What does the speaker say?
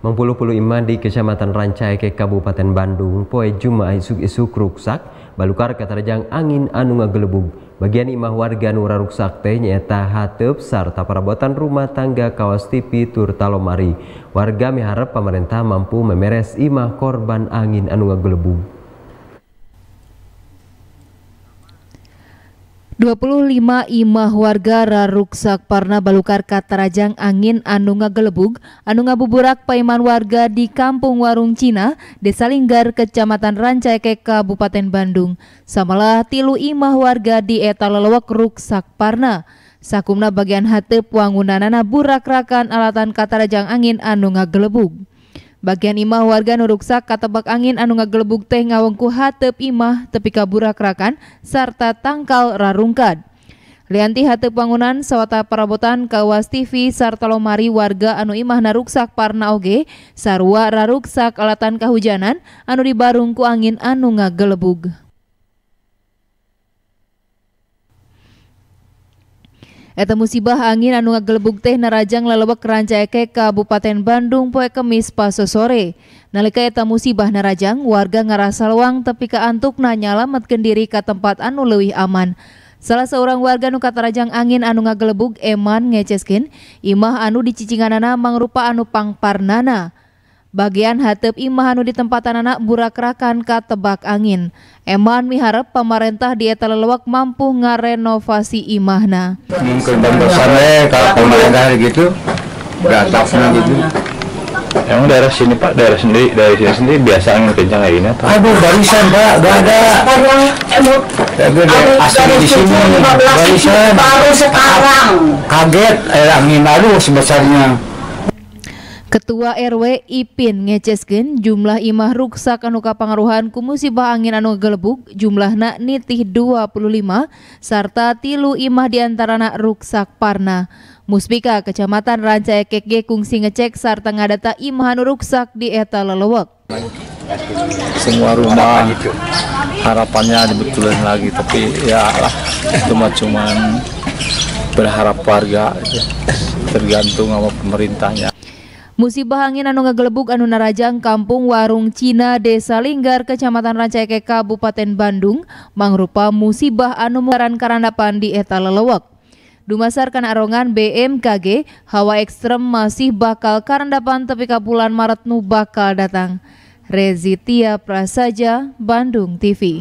Mempuluh puluh imah di Kecamatan Rancai ke Kabupaten Bandung, poe Juma isuk-isuk ruksak, balukar katarjang angin anu ngagelebug. Bagian imah warga nu ruksak teh nyeta hateup sarta perabotan rumah tangga kawas tipi tur talomari. Warga miharap pemerintah mampu memeres imah korban angin anu ngagelebug. 25 imah warga Raruksak Parna Balukar Katarajang Angin anunga Gelebug anunga buburak paiman warga di Kampung Warung Cina, Desa Linggar, Kecamatan Rancaike Kabupaten Bandung. Samalah tilu imah warga di Eta Lelewek Ruksak Parna. Sakumna bagian hati puangunanana burak rakan alatan Katarajang Angin anunga Gelebug. Bagian imah warga nuruksak katebak angin anu ngagelebug teh ngawengku hatep imah tepi kaburak rakan serta tangkal rarungkad. Lianti hatep bangunan sawata perabotan kawas TV serta lomari warga anu imah naruksak parna oge sarua raruksak alatan kahujanan anu dibarung angin anu ngagelebug. Eta musibah angin anu ngagelebug teh narajang lalewek ranca eke Kabupaten Bandung poe Kemis paso sore. Nalika eta musibah narajang, warga ngerasa luang tapi ka antuk nyalametkeun diri ka tempat anu leuwih aman. Salah seorang warga nu katarajang angin anu ngagelebug eman ngeceskin, imah anu dicicinganana mangrupa anu pangparnana. Bagian hatep imah anu di tempat anak burak-rakan ka tebak angin. Eman miharap pemerintah di eta mampu ngarenovasi imahna. Mungkin pembesan ya kalau pemerintah gitu berantakan gitu. Emang daerah sini pak, daerah sendiri, dari sini sendiri biasa angin kencang kayak gini atau? Aduh barisan pak, gak ada. asli di sini barisan. Baru sekarang. Kaget eh, angin aduh sebesarnya. Ketua RW Ipin ngecesken jumlah imah ruksa kanuka kapangaruhan ku musibah angin anu gelebuk jumlahna nitih 25 serta tilu imah diantarana ruksak parna. Muspika Kecamatan Rancae Kekge kungsi ngecek serta ngadata imah anu ruksak di eta lelewek. Semua rumah harapannya dibetulin lagi tapi ya lah cuma cuman berharap warga tergantung sama pemerintahnya musibah angin anu ngegelebuk anu narajang kampung warung Cina Desa Linggar Kecamatan Rancaike Kabupaten Bandung mangrupa musibah anu mengaran karandapan di eta lelewak. Dumasar kana arongan BMKG, hawa ekstrem masih bakal karandapan tepi ka bulan Maret nu bakal datang. Rezitia Prasaja, Bandung TV.